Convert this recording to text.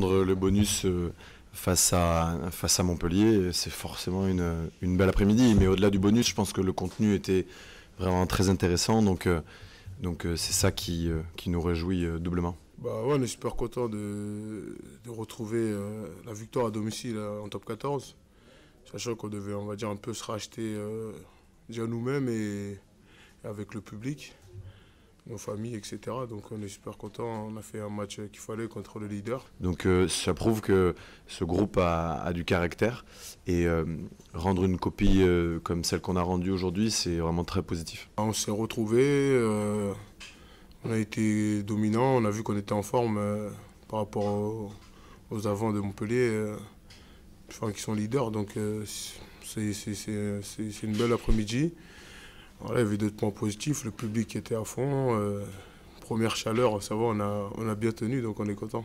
le bonus euh, face à, face à Montpellier, c'est forcément une, belle après-midi. Mais au-delà du bonus, je pense que le contenu était vraiment très intéressant. Donc, euh, donc euh, c'est ça qui, nous réjouit doublement. Bah ouais, on est super content de, retrouver la victoire à domicile en top 14, sachant qu'on devait, on va dire, un peu se racheter déjà nous-mêmes et, avec le public nos familles, etc. Donc on est super content. On a fait un match qu'il fallait contre le leader. Donc euh, ça prouve que ce groupe a, du caractère et euh, rendre une copie euh, comme celle qu'on a rendue aujourd'hui, c'est vraiment très positif. On s'est retrouvés, on a été dominant, on a vu qu'on était en forme par rapport aux, avants de Montpellier, enfin, qui sont leaders. Donc c'est une belle après-midi il y avait deux points positifs, le public était à fond. Euh, première chaleur, on a, on a bien tenu, donc on est content.